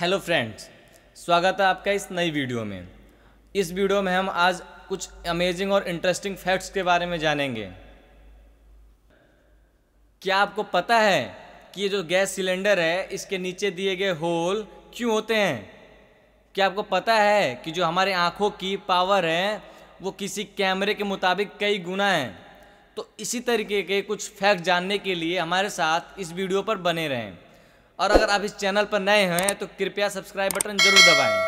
Hello friends स्वागत है आपका इस नई वीडियो में इस वीडियो में हम आज कुछ अमेजिंग और इंटरेस्टिंग फैक्ट्स के बारे में जानेंगे क्या आपको पता है कि ये जो गैस सिलेंडर है इसके नीचे दिए गए होल क्यों होते हैं क्या आपको पता है कि जो हमारे आँखों की पावर है वो किसी कैमरे के मुताबिक कई गुना है तो इसी तरीके के कुछ फैक्ट जानने के लिए हमारे साथ इस वीडियो पर बने रहें और अगर आप इस चैनल पर नए हैं तो कृपया सब्सक्राइब बटन जरूर दबाएं।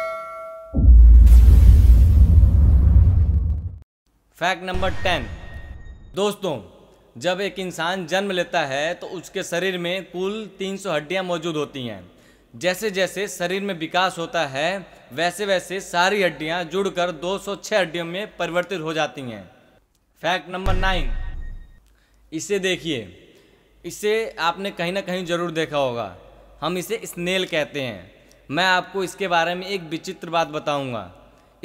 फैक्ट नंबर टेन दोस्तों जब एक इंसान जन्म लेता है तो उसके शरीर में कुल 300 हड्डियां मौजूद होती हैं जैसे जैसे शरीर में विकास होता है वैसे वैसे सारी हड्डियां जुड़कर 206 हड्डियों में परिवर्तित हो जाती हैं फैक्ट नंबर नाइन इसे देखिए इसे आपने कहीं ना कहीं ज़रूर देखा होगा हम इसे स्नेल कहते हैं मैं आपको इसके बारे में एक विचित्र बात बताऊंगा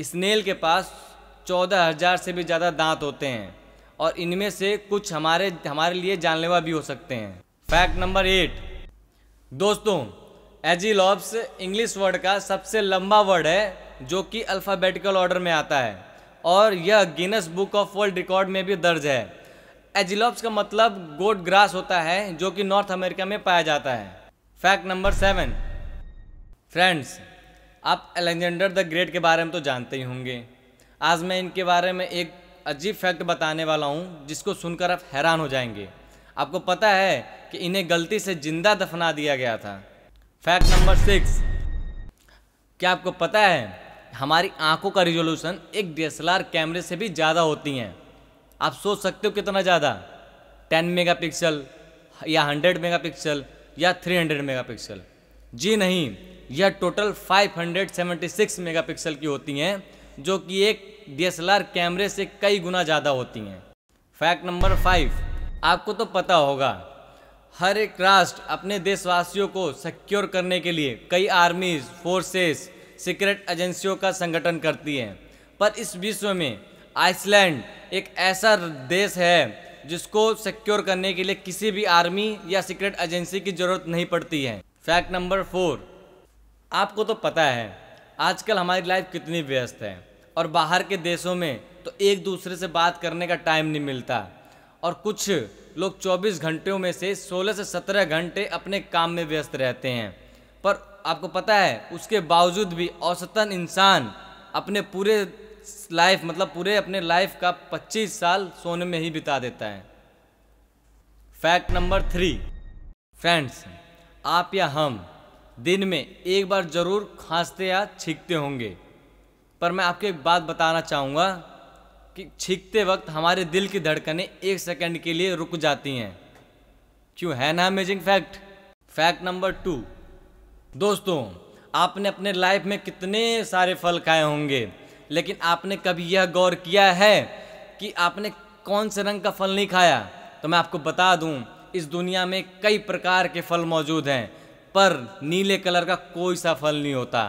स्नेल के पास चौदह हज़ार से भी ज़्यादा दांत होते हैं और इनमें से कुछ हमारे हमारे लिए जानलेवा भी हो सकते हैं फैक्ट नंबर एट दोस्तों एजिलॉब्स इंग्लिश वर्ड का सबसे लंबा वर्ड है जो कि अल्फ़ाबेटिकल ऑर्डर में आता है और यह Guinness book of world record में भी दर्ज है एजिलॉब्स का मतलब गोड ग्रास होता है जो कि नॉर्थ अमेरिका में पाया जाता है फैक्ट नंबर सेवन फ्रेंड्स आप एलेक्जेंडर द ग्रेट के बारे में तो जानते ही होंगे आज मैं इनके बारे में एक अजीब फैक्ट बताने वाला हूँ जिसको सुनकर आप हैरान हो जाएंगे आपको पता है कि इन्हें गलती से जिंदा दफना दिया गया था फैक्ट नंबर सिक्स क्या आपको पता है हमारी आंखों का रिजोल्यूशन एक डी कैमरे से भी ज़्यादा होती हैं आप सोच सकते हो कितना ज़्यादा टेन मेगापिक्सल या हंड्रेड मेगापिक्सल या 300 मेगापिक्सल जी नहीं यह टोटल 576 मेगापिक्सल की होती हैं जो कि एक डीएसएलआर कैमरे से कई गुना ज़्यादा होती हैं फैक्ट नंबर फाइव आपको तो पता होगा हर एक राष्ट्र अपने देशवासियों को सिक्योर करने के लिए कई आर्मीज फोर्सेस सीक्रेट एजेंसियों का संगठन करती है पर इस विश्व में आइसलैंड एक ऐसा देश है जिसको सिक्योर करने के लिए किसी भी आर्मी या सीक्रेट एजेंसी की ज़रूरत नहीं पड़ती है फैक्ट नंबर फोर आपको तो पता है आजकल हमारी लाइफ कितनी व्यस्त है और बाहर के देशों में तो एक दूसरे से बात करने का टाइम नहीं मिलता और कुछ लोग 24 घंटों में से 16 से 17 घंटे अपने काम में व्यस्त रहते हैं पर आपको पता है उसके बावजूद भी औसतन इंसान अपने पूरे लाइफ मतलब पूरे अपने लाइफ का 25 साल सोने में ही बिता देता है फैक्ट नंबर थ्री फ्रेंड्स आप या हम दिन में एक बार ज़रूर खांसते या छींकते होंगे पर मैं आपको एक बात बताना चाहूँगा कि छींकते वक्त हमारे दिल की धड़कनें एक सेकंड के लिए रुक जाती हैं क्यों है ना amazing fact fact number two दोस्तों आपने अपने लाइफ में कितने सारे फल खाए होंगे लेकिन आपने कभी यह गौर किया है कि आपने कौन से रंग का फल नहीं खाया तो मैं आपको बता दूं इस दुनिया में कई प्रकार के फल मौजूद हैं पर नीले कलर का कोई सा फल नहीं होता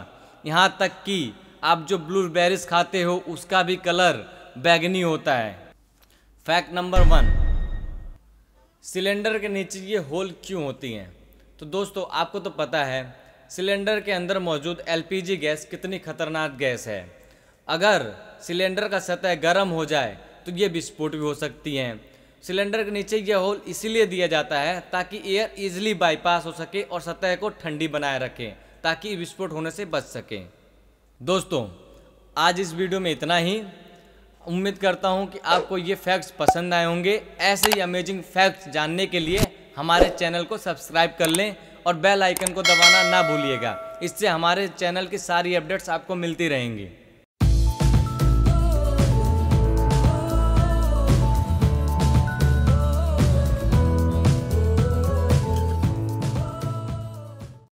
यहाँ तक कि आप जो ब्लू बेरिस खाते हो उसका भी कलर बैगनी होता है फैक्ट नंबर वन सिलेंडर के नीचे ये होल क्यों होती हैं तो दोस्तों आपको तो पता है सिलेंडर के अंदर मौजूद एलपीजी गैस कितनी खतरनाक गैस है अगर सिलेंडर का सतह गर्म हो जाए तो ये विस्फोट भी हो सकती हैं सिलेंडर के नीचे यह होल इसीलिए दिया जाता है ताकि एयर इजिली बाईपास हो सके और सतह को ठंडी बनाए रखें ताकि विस्फोट होने से बच सकें दोस्तों आज इस वीडियो में इतना ही उम्मीद करता हूं कि आपको ये फैक्ट्स पसंद आए होंगे ऐसे ही अमेजिंग फैक्ट्स जानने के लिए हमारे चैनल को सब्सक्राइब कर लें और बेल आइकन को दबाना ना भूलिएगा इससे हमारे चैनल की सारी अपडेट्स आपको मिलती रहेंगी